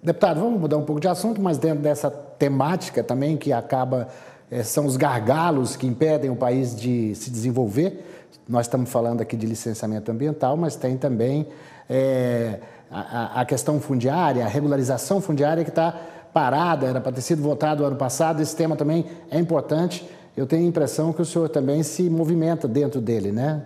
Deputado, vamos mudar um pouco de assunto, mas dentro dessa temática também que acaba eh, são os gargalos que impedem o país de se desenvolver. Nós estamos falando aqui de licenciamento ambiental, mas tem também é, a, a, questão fundiária, a regularização fundiária que está parada, era para ter sido votado ano passado. Esse tema também é importante. Eu tenho a impressão que o senhor também se movimenta dentro dele, né?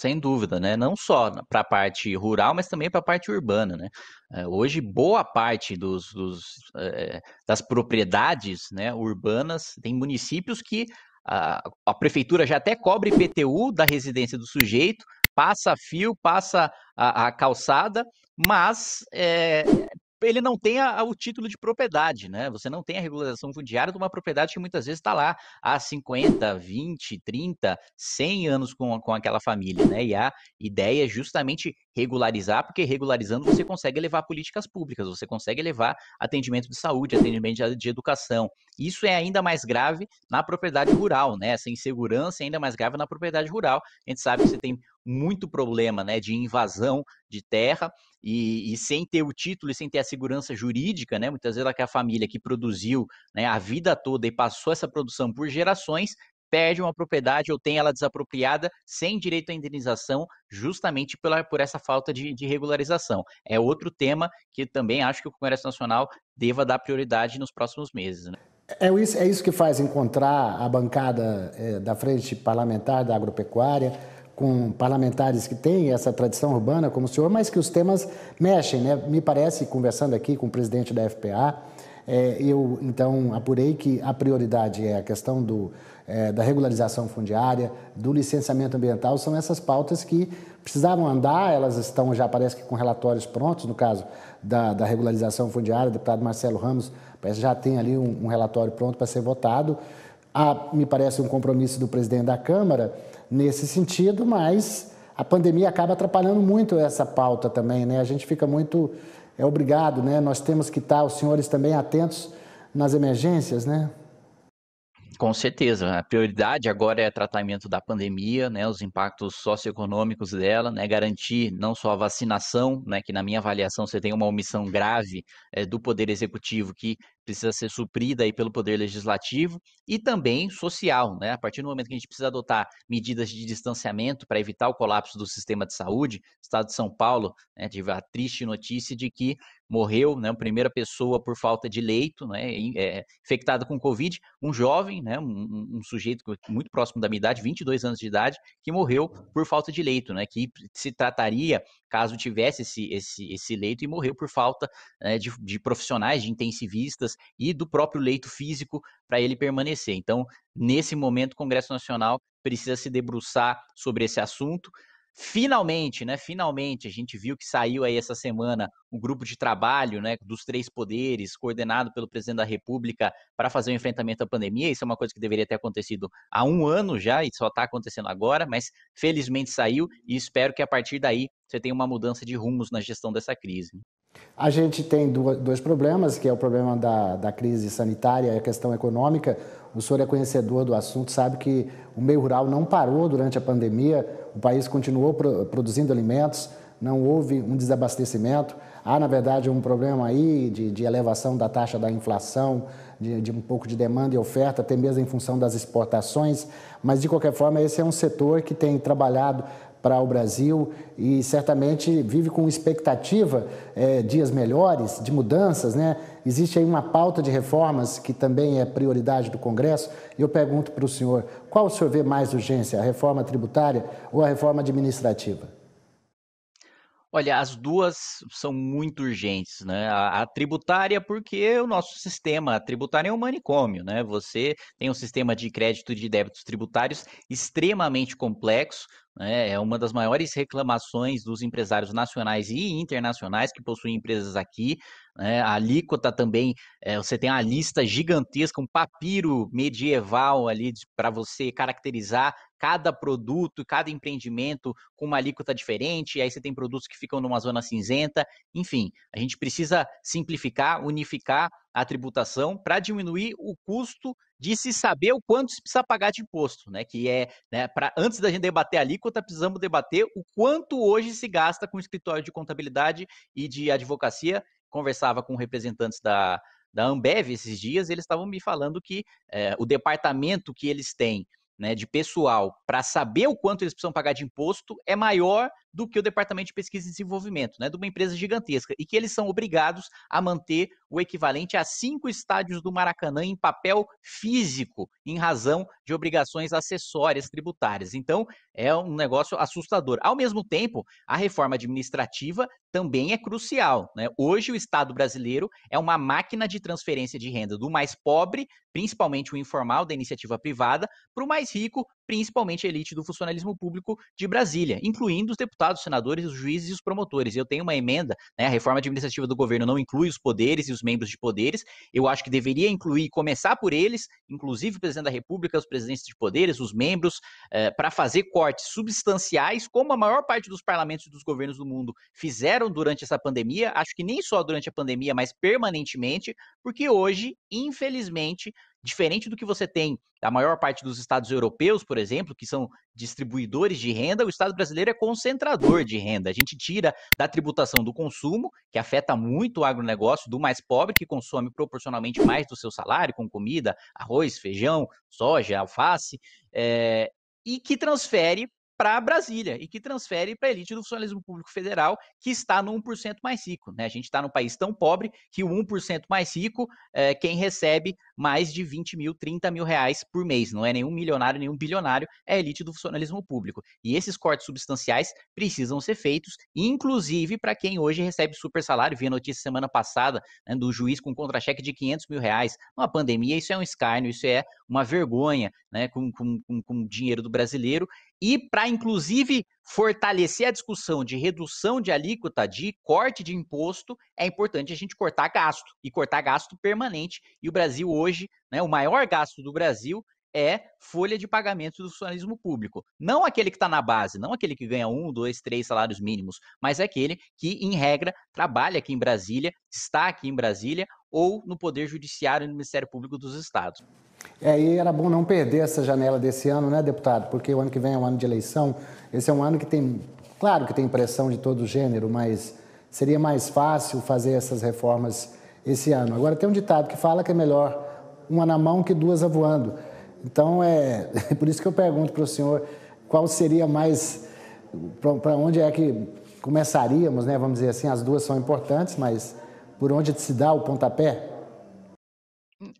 sem dúvida, né? Não só para a parte rural, mas também para a parte urbana, né? Eh, hoje, boa parte dos, dos, eh, das propriedades né, urbanas tem municípios que a, a prefeitura já até cobre IPTU da residência do sujeito, passa fio, passa a, a calçada, mas é, ele não tem a, a, o título de propriedade, né? Você não tem a regularização fundiária de uma propriedade que muitas vezes está lá há 50, 20, 30, 100 anos com, com aquela família, né? E a ideia é justamente regularizar, porque regularizando você consegue elevar políticas públicas, você consegue elevar atendimento de saúde, atendimento de educação. Isso é ainda mais grave na propriedade rural, né? Essa insegurança é ainda mais grave na propriedade rural. A gente sabe que você tem muito problema né, de invasão de terra e, e, sem ter o título e sem ter a segurança jurídica, né, muitas vezes aquela é família que produziu né, a vida toda e passou essa produção por gerações perde uma propriedade ou tem ela desapropriada sem direito à indenização, justamente pela, por essa falta de, de regularização. É outro tema que também acho que o Congresso Nacional deva dar prioridade nos próximos meses. Né? É, é isso, é isso que faz encontrar a bancada é, da Frente Parlamentar da Agropecuária com parlamentares que têm essa tradição urbana como o senhor, mas que os temas mexem, né? Me parece, conversando aqui com o presidente da FPA, é, eu então apurei que a prioridade é a questão do, é, da regularização fundiária, do licenciamento ambiental, são essas pautas que precisavam andar, elas estão já parece que com relatórios prontos, no caso da, da regularização fundiária, o deputado Marcelo Ramos parece que já tem ali um, um relatório pronto para ser votado. Há, me parece, um compromisso do presidente da Câmara nesse sentido, mas a pandemia acaba atrapalhando muito essa pauta também, né? A gente fica muito é obrigado, né? Nós temos que estar, os senhores também atentos nas emergências, né? Com certeza. A prioridade agora é tratamento da pandemia, né, os impactos socioeconômicos dela, né, garantir não só a vacinação, né, que na minha avaliação você tem uma omissão grave é, do Poder Executivo que precisa ser suprida aí pelo Poder Legislativo, e também social. Né, a partir do momento que a gente precisa adotar medidas de distanciamento para evitar o colapso do sistema de saúde, o Estado de São Paulo né, tive a triste notícia de que morreu, né, primeira pessoa por falta de leito, né, é, infectada com Covid, um jovem, né, um, um, sujeito muito próximo da minha idade, 22 anos de idade, que morreu por falta de leito, né, que se trataria caso tivesse esse, esse, esse leito e morreu por falta né, de, de profissionais, de intensivistas e do próprio leito físico para ele permanecer. Então, nesse momento, o Congresso Nacional precisa se debruçar sobre esse assunto, Finalmente, né? Finalmente, a gente viu que saiu aí essa semana o um grupo de trabalho, né, dos três poderes, coordenado pelo presidente da República para fazer o enfrentamento à pandemia. Isso é uma coisa que deveria ter acontecido há um ano já e só está acontecendo agora, mas felizmente saiu e espero que a partir daí você tenha uma mudança de rumos na gestão dessa crise. A gente tem dois problemas, que é o problema da, da crise sanitária e a questão econômica. O senhor é conhecedor do assunto, sabe que o meio rural não parou durante a pandemia, o país continuou produzindo alimentos, não houve um desabastecimento. Há, na verdade, um problema aí de, de elevação da taxa da inflação, de, de, um pouco de demanda e oferta, até mesmo em função das exportações. Mas, de qualquer forma, esse é um setor que tem trabalhado para o Brasil e certamente vive com expectativa é, dias melhores, de mudanças. Né? Existe aí uma pauta de reformas que também é prioridade do Congresso. Eu pergunto para o senhor, qual o senhor vê mais urgência, a reforma tributária ou a reforma administrativa? Olha, as duas são muito urgentes, né? A, a tributária, porque o nosso sistema tributário é um manicômio, né? Você tem um sistema de crédito e de débitos tributários extremamente complexo, né, é uma das maiores reclamações dos empresários nacionais e internacionais que possuem empresas aqui. Né? A alíquota também, é, você tem uma lista gigantesca, um papiro medieval ali para você caracterizar cada produto, cada empreendimento com uma alíquota diferente. Aí você tem produtos que ficam numa zona cinzenta. Enfim, a gente precisa simplificar, unificar a tributação para diminuir o custo de se saber o quanto se precisa pagar de imposto, né? Que é, né, para antes da gente debater a alíquota, é, precisamos debater o quanto hoje se gasta com o escritório de contabilidade e de advocacia. Conversava com representantes da, da Ambev esses dias, eles estavam me falando que é, o departamento que eles têm né, de pessoal para saber o quanto eles precisam pagar de imposto é maior do que o Departamento de Pesquisa e Desenvolvimento, né, de uma empresa gigantesca, e que eles são obrigados a manter o equivalente a cinco estádios do Maracanã em papel físico, em razão de obrigações acessórias tributárias. Então, é um negócio assustador. Ao mesmo tempo, a reforma administrativa também é crucial. Né? Hoje, o Estado brasileiro é uma máquina de transferência de renda do mais pobre, principalmente o informal da iniciativa privada, para o mais rico principalmente a elite do funcionalismo público de Brasília, incluindo os deputados, senadores, os juízes e os promotores. Eu tenho uma emenda, né, a reforma administrativa do governo não inclui os poderes e os membros de poderes, eu acho que deveria incluir, começar por eles, inclusive o presidente da República, os presidentes de poderes, os membros, eh, para fazer cortes substanciais, como a maior parte dos parlamentos e dos governos do mundo fizeram durante essa pandemia, acho que nem só durante a pandemia, mas permanentemente, porque hoje, infelizmente, Diferente do que você tem da maior parte dos estados europeus, por exemplo, que são distribuidores de renda, o estado brasileiro é concentrador de renda. A gente tira da tributação do consumo, que afeta muito o agronegócio, do mais pobre, que consome proporcionalmente mais do seu salário, com comida, arroz, feijão, soja, alface, é, e que transfere para Brasília e que transfere para a elite do funcionalismo público federal, que está no 1% mais rico. Né? A gente está num país tão pobre que o 1% mais rico é quem recebe mais de 20 mil, 30 mil reais por mês. Não é nenhum milionário, nenhum bilionário, é a elite do funcionalismo público. E esses cortes substanciais precisam ser feitos, inclusive para quem hoje recebe super salário. Vi a notícia semana passada né, do juiz com contra-cheque de 500 mil reais. Uma pandemia, isso é um escárnio, isso é uma vergonha né, com, com, com, com dinheiro do brasileiro e para, inclusive, fortalecer a discussão de redução de alíquota, de corte de imposto, é importante a gente cortar gasto e cortar gasto permanente. E o Brasil hoje, né, o maior gasto do Brasil é folha de pagamento do funcionalismo público. Não aquele que está na base, não aquele que ganha um, dois, três salários mínimos, mas aquele que, em regra, trabalha aqui em Brasília, está aqui em Brasília ou no Poder Judiciário e no Ministério Público dos Estados. É, e aí era bom não perder essa janela desse ano, né, deputado? Porque o ano que vem é um ano de eleição. Esse é um ano que tem, claro que tem pressão de todo gênero, mas seria mais fácil fazer essas reformas esse ano. Agora tem um ditado que fala que é melhor uma na mão que duas voando. Então é por isso que eu pergunto para o senhor qual seria mais para onde é que começaríamos, né? Vamos dizer assim, as duas são importantes, mas por onde se dá o pontapé?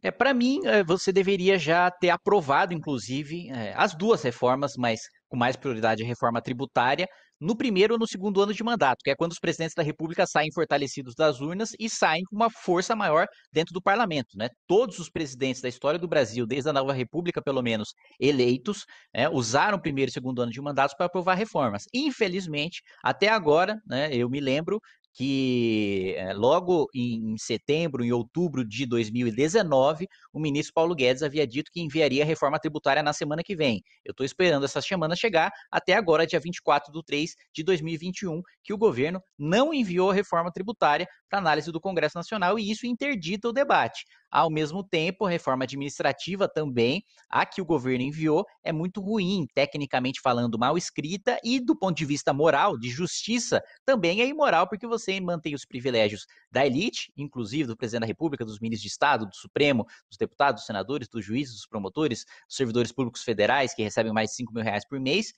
É, para mim, eh, você deveria já ter aprovado, inclusive, eh, as duas reformas, mas com mais prioridade a reforma tributária, no primeiro ou no segundo ano de mandato, que é quando os presidentes da República saem fortalecidos das urnas e saem com uma força maior dentro do parlamento. Né? Todos os presidentes da história do Brasil, desde a nova República, pelo menos, eleitos, né, usaram o primeiro e segundo ano de mandato para aprovar reformas. Infelizmente, até agora, né, eu me lembro, que eh, logo em setembro, em outubro de 2019, o ministro Paulo Guedes havia dito que enviaria a reforma tributária na semana que vem. Eu estou esperando essa semana chegar, até agora, dia 24 de 3 de 2021, que o governo não enviou a reforma tributária para análise do Congresso Nacional e isso interdita o debate. Ao mesmo tempo, a reforma administrativa também, a que o governo enviou, é muito ruim, tecnicamente falando, mal escrita e do ponto de vista moral, de justiça, também é imoral, porque você mantém os privilégios da elite, inclusive do presidente da República, dos ministros de Estado, do Supremo, dos deputados, dos senadores, dos juízes, dos promotores, dos servidores públicos federais, que recebem mais de 5 mil reais por mês,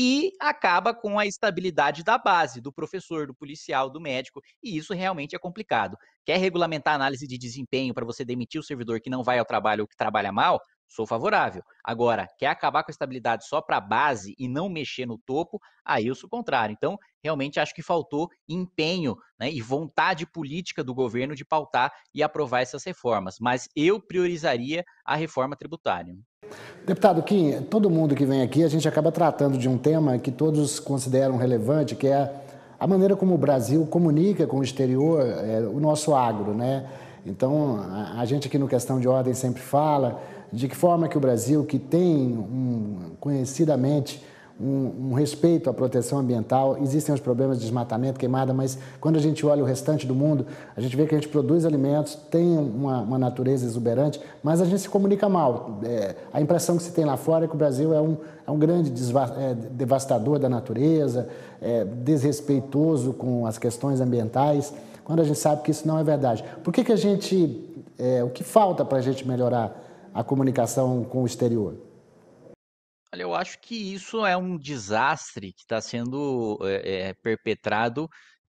e acaba com a estabilidade da base, do professor, do policial, do médico, e isso realmente é complicado. Quer regulamentar a análise de desempenho para você demitir o servidor que não vai ao trabalho ou que trabalha mal? Sou favorável. Agora, quer acabar com a estabilidade só para a base e não mexer no topo? Aí eu sou contrário. Então, realmente acho que faltou empenho né, e vontade política do governo de pautar e aprovar essas reformas. Mas eu priorizaria a reforma tributária. Deputado Kim, todo mundo que vem aqui, a gente acaba tratando de um tema que todos consideram relevante, que é a maneira como o Brasil comunica com o exterior é, o nosso agro, né? Então, a, gente aqui no Questão de Ordem sempre fala de que forma que o Brasil, que tem um, conhecidamente um, um, respeito à proteção ambiental. Existem os problemas de desmatamento, queimada, mas quando a gente olha o restante do mundo, a gente vê que a gente produz alimentos, tem uma, uma natureza exuberante, mas a gente se comunica mal. É, a impressão que se tem lá fora é que o Brasil é um, é um grande é, devastador da natureza, é, desrespeitoso com as questões ambientais, quando a gente sabe que isso não é verdade. Por que, que a gente. É, o que falta para a gente melhorar a comunicação com o exterior? Olha, eu acho que isso é um desastre que está sendo é, perpetrado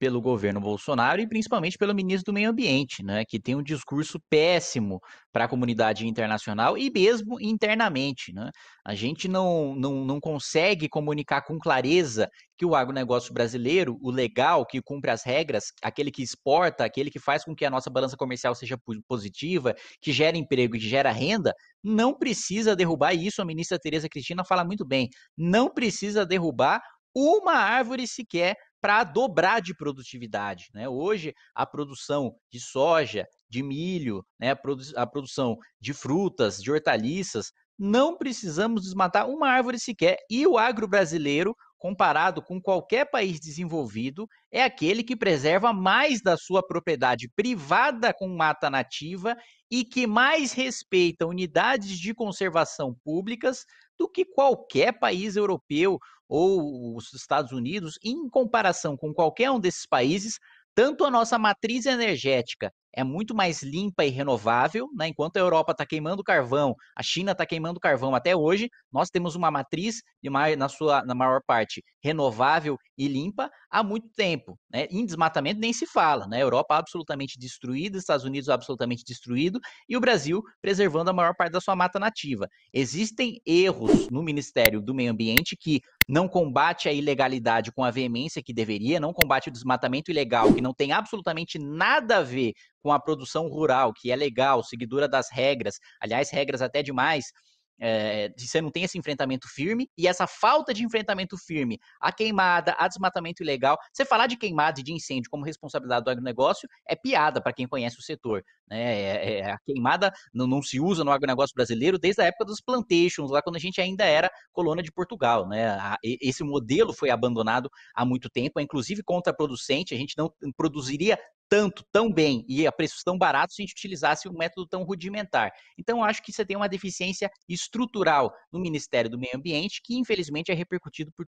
pelo governo Bolsonaro e principalmente pelo ministro do Meio Ambiente, né, que tem um discurso péssimo para a comunidade internacional e mesmo internamente. Né? A gente não, não, não consegue comunicar com clareza que o agronegócio brasileiro, o legal, que cumpre as regras, aquele que exporta, aquele que faz com que a nossa balança comercial seja positiva, que gera emprego e que gera renda, não precisa derrubar, e isso a ministra Tereza Cristina fala muito bem, não precisa derrubar uma árvore sequer para dobrar de produtividade. Né? Hoje, a produção de soja, de milho, né? a, produ a produção de frutas, de hortaliças, não precisamos desmatar uma árvore sequer. E o agro brasileiro, comparado com qualquer país desenvolvido, é aquele que preserva mais da sua propriedade privada com mata nativa e que mais respeita unidades de conservação públicas do que qualquer país europeu ou os Estados Unidos, em comparação com qualquer um desses países, tanto a nossa matriz energética é muito mais limpa e renovável, né? enquanto a Europa está queimando carvão, a China está queimando carvão até hoje, nós temos uma matriz, uma, na sua na maior parte, renovável e limpa há muito tempo. Né? Em desmatamento nem se fala, né? Europa absolutamente destruída, Estados Unidos absolutamente destruído e o Brasil preservando a maior parte da sua mata nativa. Existem erros no Ministério do Meio Ambiente que não combate a ilegalidade com a veemência que deveria, não combate o desmatamento ilegal, que não tem absolutamente nada a ver com a produção rural, que é legal, seguidora das regras, aliás, regras até demais. É, você não tem esse enfrentamento firme e essa falta de enfrentamento firme, a queimada, a desmatamento ilegal. Você falar de queimada e de incêndio como responsabilidade do agronegócio é piada para quem conhece o setor. Né? É, é, é, a queimada não, não, se usa no agronegócio brasileiro desde a época dos plantations, lá quando a gente ainda era colônia de Portugal. Né? A, esse modelo foi abandonado há muito tempo, é inclusive contraproducente, a gente não produziria tanto, tão bem e a preços tão baratos se a gente utilizasse um método tão rudimentar. Então, eu acho que você tem uma deficiência estrutural no Ministério do Meio Ambiente que, infelizmente, é repercutido por